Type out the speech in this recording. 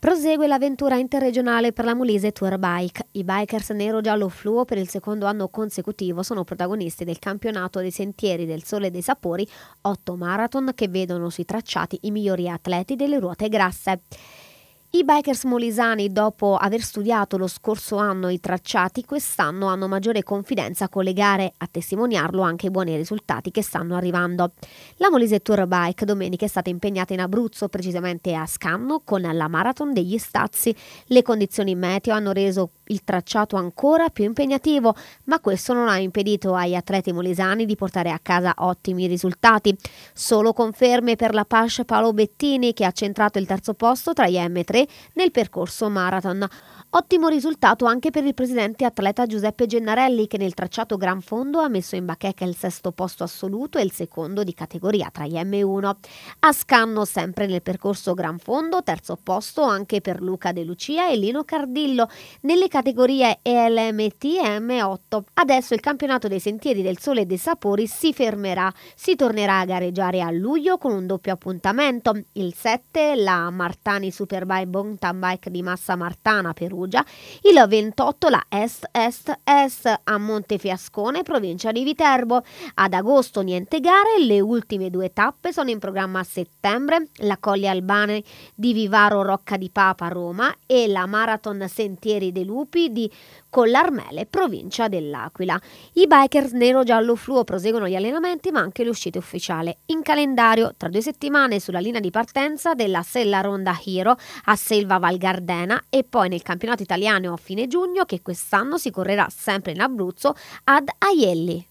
Prosegue l'avventura interregionale per la Molise Tour Bike. I bikers nero-giallo fluo per il secondo anno consecutivo sono protagonisti del campionato dei sentieri del Sole e dei Sapori, otto marathon che vedono sui tracciati i migliori atleti delle ruote grasse. I bikers molisani, dopo aver studiato lo scorso anno i tracciati, quest'anno hanno maggiore confidenza con le gare, a testimoniarlo anche i buoni risultati che stanno arrivando. La Molise Tour Bike domenica è stata impegnata in Abruzzo, precisamente a Scanno, con la Marathon degli Stazzi. Le condizioni meteo hanno reso il tracciato ancora più impegnativo, ma questo non ha impedito agli atleti molisani di portare a casa ottimi risultati. Solo conferme per la Pasce Paolo Bettini, che ha centrato il terzo posto tra gli M3 ore nel percorso marathon. Ottimo risultato anche per il presidente atleta Giuseppe Gennarelli che nel tracciato Gran Fondo ha messo in bacheca il sesto posto assoluto e il secondo di categoria tra gli M1. A Scanno sempre nel percorso Gran Fondo, terzo posto anche per Luca De Lucia e Lino Cardillo nelle categorie ELMT e M8. Adesso il campionato dei sentieri del Sole e dei Sapori si fermerà. Si tornerà a gareggiare a luglio con un doppio appuntamento. Il 7 la Martani Superbike mountain bike di Massa Martana, Perugia, il 28 la Est Est Est a Montefiascone, provincia di Viterbo. Ad agosto niente gare, le ultime due tappe sono in programma a settembre, la Colli Albane di Vivaro Rocca di Papa Roma e la Marathon Sentieri dei Lupi di Collarmele, provincia dell'Aquila. I bikers nero-giallo fluo proseguono gli allenamenti ma anche le uscite ufficiali. In calendario, tra due settimane sulla linea di partenza della Sella Ronda Hero a Selva Val Gardena e poi nel campionato italiano a fine giugno che quest'anno si correrà sempre in Abruzzo ad Aielli.